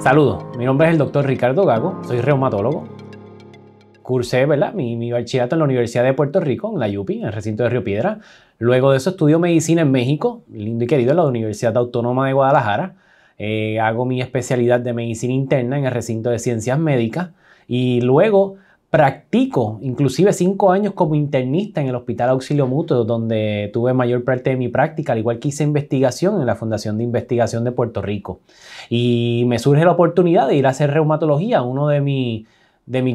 Saludos, mi nombre es el doctor Ricardo Gago, soy reumatólogo. Cursé ¿verdad? Mi, bachillerato en la Universidad de Puerto Rico, en la Yupi, en el recinto de Río Piedra. Luego de eso estudio medicina en México, lindo y querido, en la Universidad Autónoma de Guadalajara. Eh, hago mi especialidad de medicina interna en el recinto de ciencias médicas. Y luego Practico inclusive cinco años como internista en el Hospital Auxilio Mutuo, donde tuve mayor parte de mi práctica, al igual que hice investigación en la Fundación de Investigación de Puerto Rico. Y me surge la oportunidad de ir a hacer reumatología, uno de mis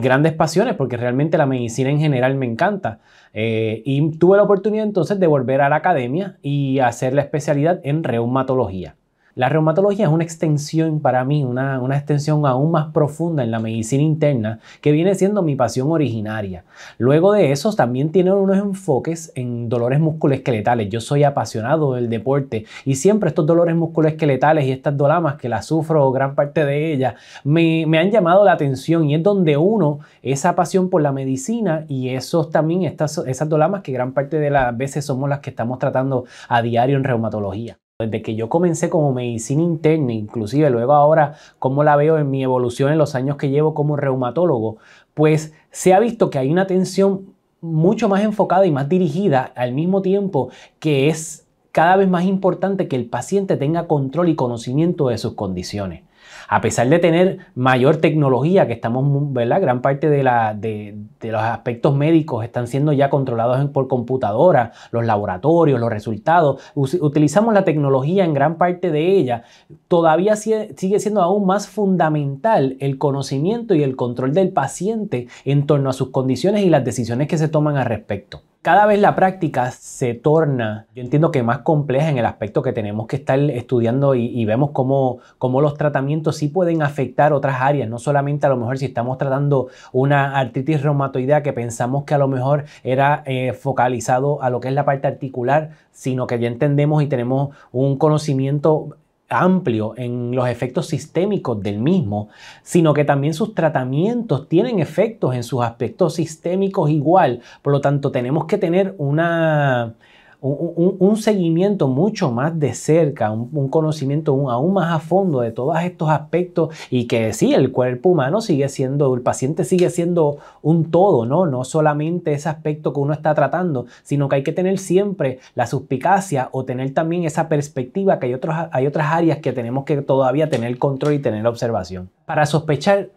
grandes pasiones, porque realmente la medicina en general me encanta. Eh, y tuve la oportunidad entonces de volver a la academia y hacer la especialidad en reumatología. La reumatología es una extensión para mí, una, extensión aún más profunda en la medicina interna que viene siendo mi pasión originaria. Luego de eso también tiene unos enfoques en dolores musculoesqueletales. Yo soy apasionado del deporte y siempre estos dolores musculoesqueletales y estas dolamas que las sufro gran parte de ellas me, me han llamado la atención y es donde uno esa pasión por la medicina y esos también estas, esas dolamas que gran parte de las veces somos las que estamos tratando a diario en reumatología. Desde que yo comencé como medicina interna, inclusive luego ahora como la veo en mi evolución en los años que llevo como reumatólogo, pues se ha visto que hay una atención mucho más enfocada y más dirigida al mismo tiempo que es cada vez más importante que el paciente tenga control y conocimiento de sus condiciones a pesar de tener mayor tecnología, que estamos, ¿verdad? Gran parte de, los aspectos médicos están siendo ya controlados por computadora, los laboratorios, los resultados. utilizamos la tecnología en gran parte de ella. Todavía sigue siendo aún más fundamental el conocimiento y el control del paciente en torno a sus condiciones y las decisiones que se toman al respecto. Cada vez la práctica se torna, yo entiendo que más compleja en el aspecto que tenemos que estar estudiando y, vemos cómo, los tratamientos sí pueden afectar otras áreas, no solamente a lo mejor si estamos tratando una artritis reumatoidea que pensamos que a lo mejor era eh, focalizado a lo que es la parte articular, sino que ya entendemos y tenemos un conocimiento amplio en los efectos sistémicos del mismo, sino que también sus tratamientos tienen efectos en sus aspectos sistémicos igual. Por lo tanto, tenemos que tener una un, seguimiento mucho más de cerca, un, conocimiento aún, más a fondo de todos estos aspectos y que sí, el cuerpo humano sigue siendo, el paciente sigue siendo un todo, ¿no? No solamente ese aspecto que uno está tratando, sino que hay que tener siempre la suspicacia o tener también esa perspectiva que hay, otros, hay otras áreas que tenemos que todavía tener control y tener observación. Para sospechar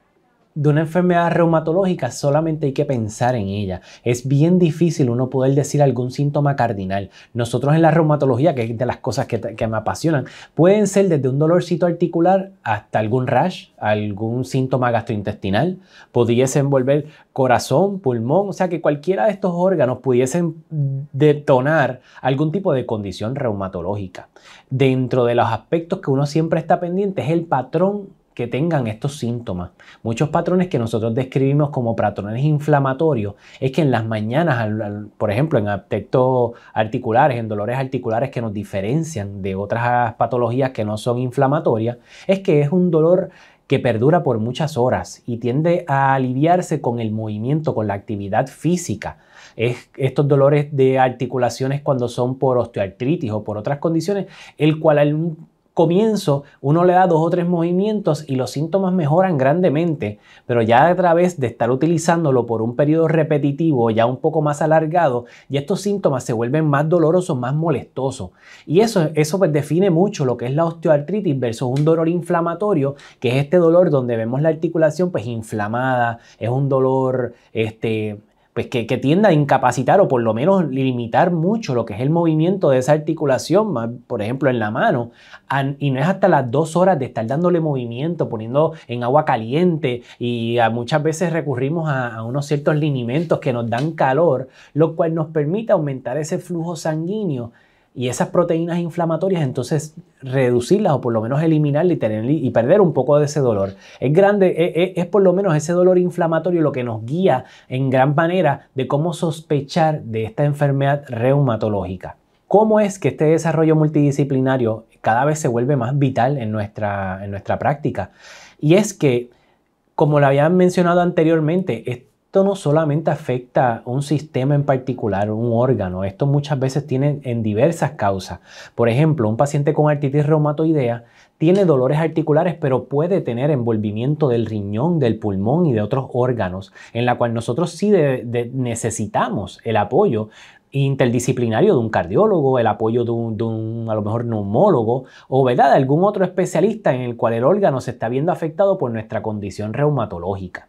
de una enfermedad reumatológica solamente hay que pensar en ella. Es bien difícil uno poder decir algún síntoma cardinal. Nosotros en la reumatología, que es de las cosas que, me apasionan, pueden ser desde un dolorcito articular hasta algún rash, algún síntoma gastrointestinal. Pudiese envolver corazón, pulmón, o sea que cualquiera de estos órganos pudiesen detonar algún tipo de condición reumatológica. Dentro de los aspectos que uno siempre está pendiente es el patrón que tengan estos síntomas. Muchos patrones que nosotros describimos como patrones inflamatorios es que en las mañanas, por ejemplo, en aspectos articulares, en dolores articulares que nos diferencian de otras patologías que no son inflamatorias, es que es un dolor que perdura por muchas horas y tiende a aliviarse con el movimiento, con la actividad física. Es, estos dolores de articulaciones cuando son por osteoartritis o por otras condiciones, el cual al comienzo uno le da dos o tres movimientos y los síntomas mejoran grandemente, pero ya a través de estar utilizándolo por un periodo repetitivo, ya un poco más alargado, y estos síntomas se vuelven más dolorosos, más molestosos. Y eso, eso pues, define mucho lo que es la osteoartritis versus un dolor inflamatorio, que es este dolor donde vemos la articulación pues inflamada, es un dolor este pues, que, tienda a incapacitar o por lo menos limitar mucho lo que es el movimiento de esa articulación, por ejemplo en la mano, y no es hasta las dos horas de estar dándole movimiento, poniendo en agua caliente y muchas veces recurrimos a, unos ciertos linimentos que nos dan calor, lo cual nos permite aumentar ese flujo sanguíneo y esas proteínas inflamatorias, entonces reducirlas o por lo menos eliminarlas y, y perder un poco de ese dolor. Es grande, e, e, es, por lo menos ese dolor inflamatorio lo que nos guía en gran manera de cómo sospechar de esta enfermedad reumatológica. ¿Cómo es que este desarrollo multidisciplinario cada vez se vuelve más vital en nuestra, en nuestra práctica? Y es que, como lo habían mencionado anteriormente, esto no solamente afecta un sistema en particular, un órgano, esto muchas veces tiene en diversas causas. Por ejemplo, un paciente con artritis reumatoidea tiene dolores articulares, pero puede tener envolvimiento del riñón, del pulmón y de otros órganos, en la cual nosotros sí necesitamos el apoyo interdisciplinario de un cardiólogo, el apoyo de un, a lo mejor neumólogo o de algún otro especialista en el cual el órgano se está viendo afectado por nuestra condición reumatológica.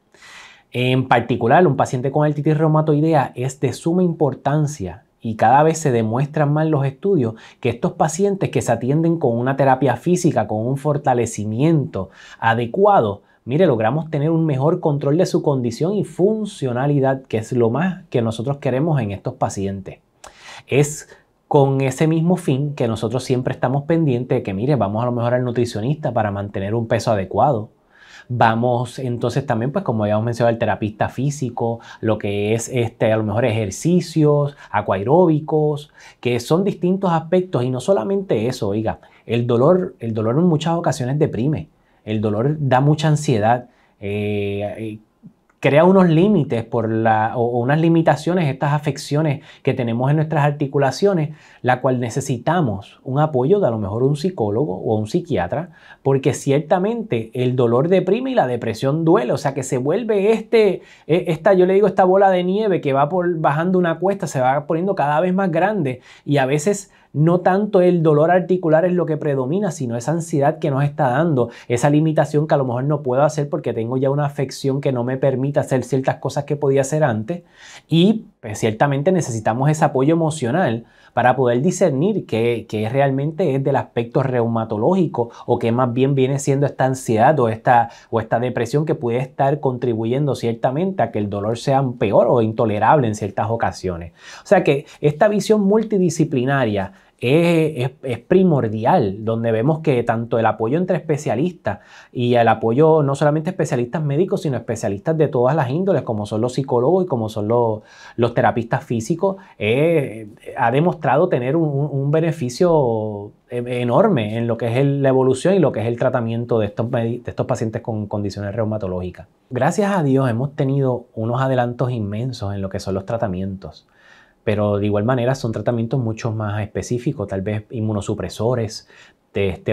En particular, un paciente con artritis reumatoidea es de suma importancia y cada vez se demuestran más los estudios que estos pacientes que se atienden con una terapia física, con un fortalecimiento adecuado, mire, logramos tener un mejor control de su condición y funcionalidad, que es lo más que nosotros queremos en estos pacientes. Es con ese mismo fin que nosotros siempre estamos pendientes de que, mire, vamos a lo mejor al nutricionista para mantener un peso adecuado, Vamos entonces también, pues como habíamos mencionado, el terapista físico, lo que es este, a lo mejor ejercicios acuaeróbicos, que son distintos aspectos y no solamente eso, oiga, el dolor, el dolor en muchas ocasiones deprime, el dolor da mucha ansiedad. Eh, eh, crea unos límites por o, unas limitaciones, estas afecciones que tenemos en nuestras articulaciones, la cual necesitamos un apoyo de a lo mejor un psicólogo o un psiquiatra, porque ciertamente el dolor deprime y la depresión duele, o sea que se vuelve este, e, esta, yo le digo, esta bola de nieve que va por, bajando una cuesta, se va poniendo cada vez más grande y a veces no tanto el dolor articular es lo que predomina, sino esa ansiedad que nos está dando, esa limitación que a lo mejor no puedo hacer porque tengo ya una afección que no me permite hacer ciertas cosas que podía hacer antes. Y pues, ciertamente necesitamos ese apoyo emocional para poder discernir qué, realmente es del aspecto reumatológico o que más bien viene siendo esta ansiedad o esta, o esta depresión que puede estar contribuyendo ciertamente a que el dolor sea peor o intolerable en ciertas ocasiones. O sea que esta visión multidisciplinaria es, primordial, donde vemos que tanto el apoyo entre especialistas y el apoyo no solamente especialistas médicos, sino especialistas de todas las índoles, como son los psicólogos y como son los, los terapistas físicos, eh, ha demostrado tener un, beneficio eh, enorme en lo que es la evolución y lo que es el tratamiento de estos, de estos pacientes con condiciones reumatológicas. Gracias a Dios hemos tenido unos adelantos inmensos en lo que son los tratamientos pero de igual manera son tratamientos mucho más específicos, tal vez inmunosupresores,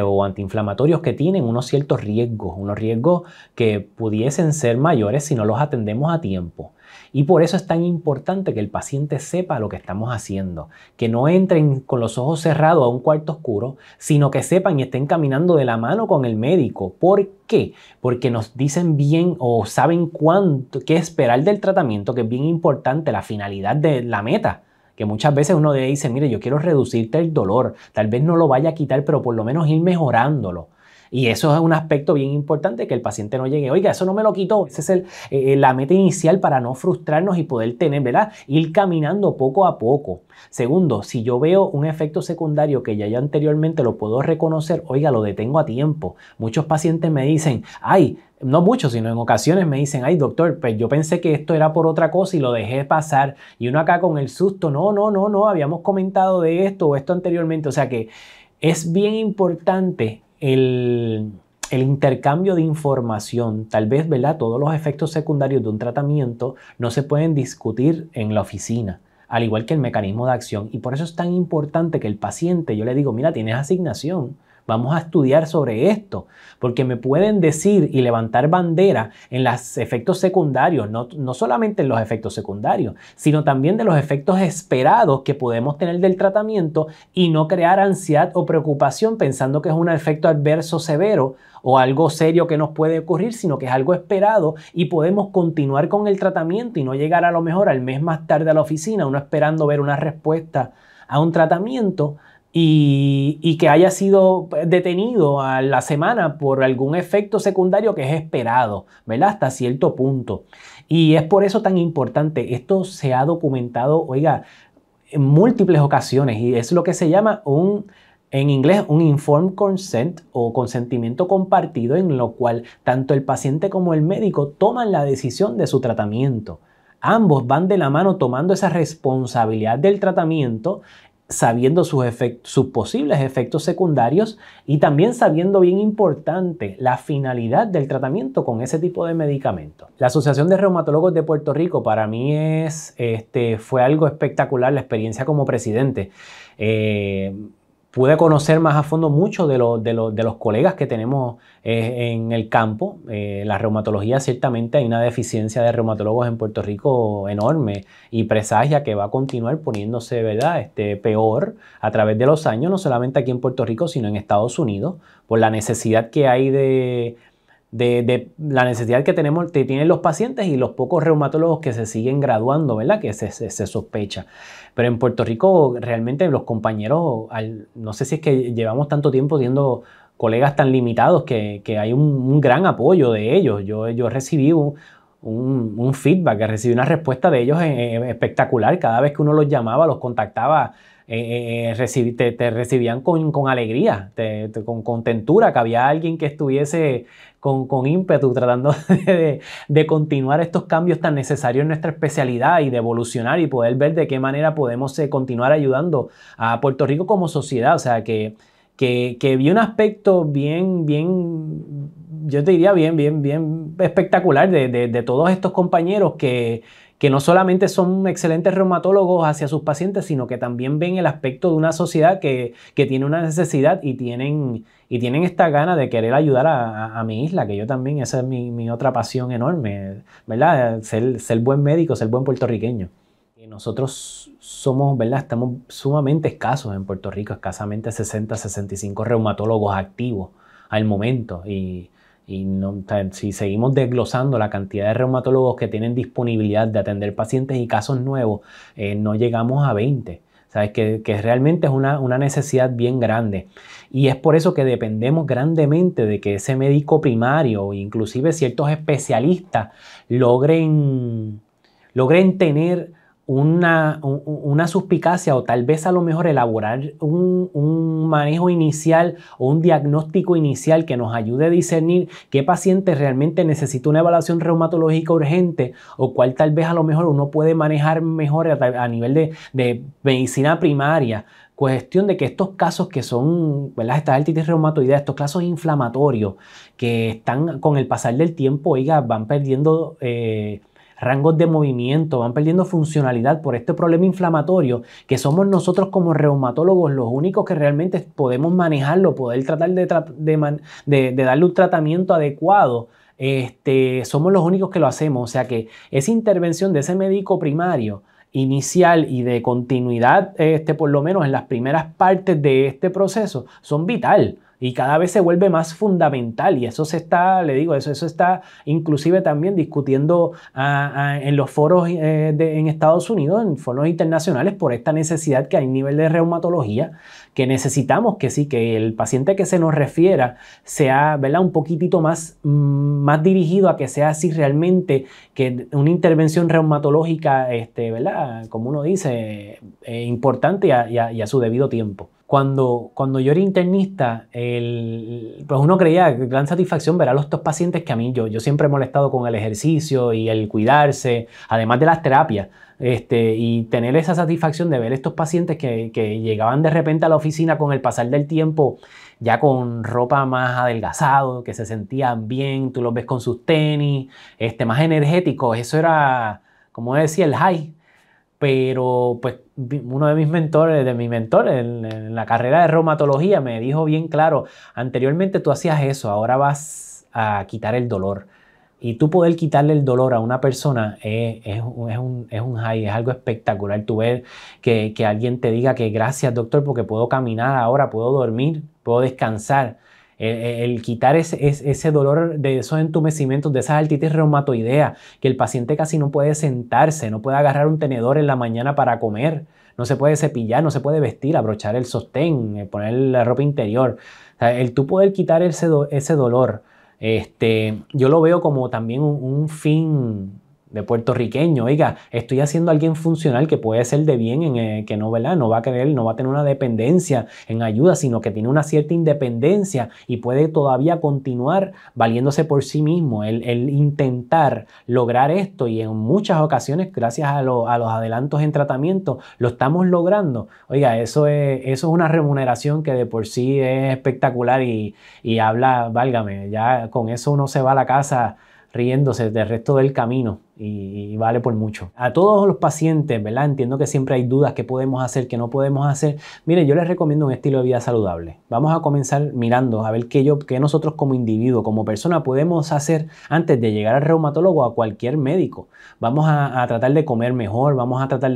o antiinflamatorios que tienen unos ciertos riesgos, unos riesgos que pudiesen ser mayores si no los atendemos a tiempo. Y por eso es tan importante que el paciente sepa lo que estamos haciendo, que no entren con los ojos cerrados a un cuarto oscuro, sino que sepan y estén caminando de la mano con el médico. ¿Por qué? Porque nos dicen bien o saben cuánto, qué esperar del tratamiento, que es bien importante la finalidad de la meta que muchas veces uno dice, mire, yo quiero reducirte el dolor, tal vez no lo vaya a quitar, pero por lo menos ir mejorándolo. Y eso es un aspecto bien importante que el paciente no llegue, oiga, eso no me lo quitó. Esa es el, eh, la meta inicial para no frustrarnos y poder tener, ¿verdad? Ir caminando poco a poco. Segundo, si yo veo un efecto secundario que ya yo anteriormente lo puedo reconocer, oiga, lo detengo a tiempo. Muchos pacientes me dicen, ay, no muchos, sino en ocasiones me dicen, ay doctor, pues yo pensé que esto era por otra cosa y lo dejé pasar. Y uno acá con el susto, no, no, no, no, habíamos comentado de esto o esto anteriormente. O sea que es bien importante el, intercambio de información, tal vez, ¿verdad? Todos los efectos secundarios de un tratamiento no se pueden discutir en la oficina, al igual que el mecanismo de acción. Y por eso es tan importante que el paciente, yo le digo, mira, tienes asignación, Vamos a estudiar sobre esto, porque me pueden decir y levantar bandera en los efectos secundarios, no, solamente en los efectos secundarios, sino también de los efectos esperados que podemos tener del tratamiento y no crear ansiedad o preocupación pensando que es un efecto adverso severo o algo serio que nos puede ocurrir, sino que es algo esperado y podemos continuar con el tratamiento y no llegar a lo mejor al mes más tarde a la oficina, uno esperando ver una respuesta a un tratamiento y, que haya sido detenido a la semana por algún efecto secundario que es esperado, ¿verdad? Hasta cierto punto. Y es por eso tan importante. Esto se ha documentado, oiga, en múltiples ocasiones y es lo que se llama en inglés un informed consent o consentimiento compartido en lo cual tanto el paciente como el médico toman la decisión de su tratamiento. Ambos van de la mano tomando esa responsabilidad del tratamiento sabiendo sus, sus posibles efectos secundarios y también sabiendo bien importante la finalidad del tratamiento con ese tipo de medicamento. La Asociación de Reumatólogos de Puerto Rico para mí es, este, fue algo espectacular la experiencia como presidente. Eh, pude conocer más a fondo mucho de, de, los colegas que tenemos eh, en el campo. Eh, la reumatología, ciertamente hay una deficiencia de reumatólogos en Puerto Rico enorme y presagia que va a continuar poniéndose ¿verdad? Este, peor a través de los años, no solamente aquí en Puerto Rico, sino en Estados Unidos, por la necesidad que hay de, de, la necesidad que tenemos, tienen los pacientes y los pocos reumatólogos que se siguen graduando, ¿verdad? Que se, sospecha. Pero en Puerto Rico realmente los compañeros, no sé si es que llevamos tanto tiempo siendo colegas tan limitados que, hay un, gran apoyo de ellos. Yo, yo recibí un, un, feedback, recibí una respuesta de ellos eh, eh, espectacular. Cada vez que uno los llamaba, los contactaba, eh, te, recibían con, alegría, con contentura, que había alguien que estuviese con, ímpetu tratando de, de, continuar estos cambios tan necesarios en nuestra especialidad y de evolucionar y poder ver de qué manera podemos continuar ayudando a Puerto Rico como sociedad. O sea que que, vi un aspecto bien, bien, yo te diría bien, bien, bien espectacular de, todos estos compañeros que, no solamente son excelentes reumatólogos hacia sus pacientes, sino que también ven el aspecto de una sociedad que, tiene una necesidad y tienen, y tienen esta gana de querer ayudar a, mi isla, que yo también, esa es mi, otra pasión enorme, ¿verdad? Ser, ser buen médico, ser buen puertorriqueño. Nosotros somos, ¿verdad? Estamos sumamente escasos en Puerto Rico, escasamente 60, 65 reumatólogos activos al momento. Y, si seguimos desglosando la cantidad de reumatólogos que tienen disponibilidad de atender pacientes y casos nuevos, eh, no llegamos a 20. ¿Sabes? Que, realmente es una, necesidad bien grande. Y es por eso que dependemos grandemente de que ese médico primario, inclusive ciertos especialistas, logren, logren tener una, una, suspicacia o tal vez a lo mejor elaborar un, manejo inicial o un diagnóstico inicial que nos ayude a discernir qué paciente realmente necesita una evaluación reumatológica urgente o cuál tal vez a lo mejor uno puede manejar mejor a, nivel de, medicina primaria cuestión de que estos casos que son, ¿verdad? Estas artritis reumatoidea, estos casos inflamatorios que están con el pasar del tiempo, oiga, van perdiendo eh, rangos de movimiento, van perdiendo funcionalidad por este problema inflamatorio que somos nosotros como reumatólogos los únicos que realmente podemos manejarlo, poder tratar de, darle un tratamiento adecuado. Este, somos los únicos que lo hacemos, o sea que esa intervención de ese médico primario inicial y de continuidad, este, por lo menos en las primeras partes de este proceso, son vital y cada vez se vuelve más fundamental y eso se está, le digo, eso, eso está inclusive también discutiendo en los foros eh, en Estados Unidos, en foros internacionales, por esta necesidad que hay nivel de reumatología, que necesitamos que sí, que el paciente que se nos refiera sea, ¿verdad? Un poquitito más, mm, más dirigido a que sea así realmente que una intervención reumatológica, este, ¿verdad? Como uno dice, eh, importante y a su debido tiempo. Cuando, cuando yo era internista, pues uno creía gran satisfacción ver a estos pacientes que a mí yo, yo siempre he molestado con el ejercicio y el cuidarse, además de las terapias. Este, y tener esa satisfacción de ver estos pacientes que, que, llegaban de repente a la oficina con el pasar del tiempo, ya con ropa más adelgazado, que se sentían bien, tú los ves con sus tenis, este, más energéticos, eso era, como decía, el high pero pues uno de mis mentores, de mi mentor en, la carrera de reumatología me dijo bien claro, anteriormente tú hacías eso, ahora vas a quitar el dolor. Y tú poder quitarle el dolor a una persona es, un, es un, high, es algo espectacular. Tú ves que alguien te diga que gracias doctor porque puedo caminar ahora, puedo dormir, puedo descansar. El, quitar ese, dolor de esos entumecimientos, de esas artritis reumatoidea, que el paciente casi no puede sentarse, no puede agarrar un tenedor en la mañana para comer, no se puede cepillar, no se puede vestir, abrochar el sostén, eh, poner la ropa interior. el tú poder quitar ese, ese dolor, este, yo lo veo como también un fin de puertorriqueño, oiga, estoy haciendo a alguien funcional que puede ser de bien, en, eh, que no, ¿verdad? no va a querer, no va a tener una dependencia en ayuda, sino que tiene una cierta independencia y puede todavía continuar valiéndose por sí mismo, el, intentar lograr esto y en muchas ocasiones, gracias a, los adelantos en tratamiento, lo estamos logrando. Oiga, eso es, eso es una remuneración que de por sí es espectacular y, y habla, válgame, ya con eso uno se va a la casa riéndose del resto del camino y vale por mucho. A todos los pacientes, ¿verdad? Entiendo que siempre hay dudas que podemos hacer, que no podemos hacer. Mire, yo les recomiendo un estilo de vida saludable. Vamos a comenzar mirando a ver qué, yo, qué nosotros como individuo, como persona podemos hacer antes de llegar al reumatólogo o a cualquier médico. Vamos a, tratar de comer mejor, vamos a tratar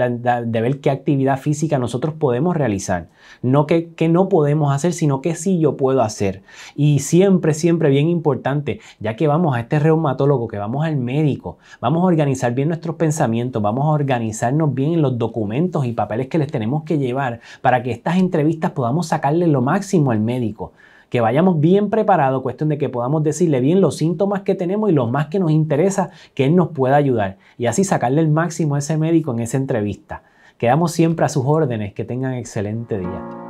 de, ver qué actividad física nosotros podemos realizar. No que, que no podemos hacer, sino que sí yo puedo hacer. Y siempre, siempre bien importante, ya que vamos a este reumatólogo, que vamos al médico, vamos a organizar bien nuestros pensamientos, vamos a organizarnos bien en los documentos y papeles que les tenemos que llevar para que estas entrevistas podamos sacarle lo máximo al médico que vayamos bien preparados, cuestión de que podamos decirle bien los síntomas que tenemos y los más que nos interesa que él nos pueda ayudar y así sacarle el máximo a ese médico en esa entrevista. Quedamos siempre a sus órdenes, que tengan excelente día.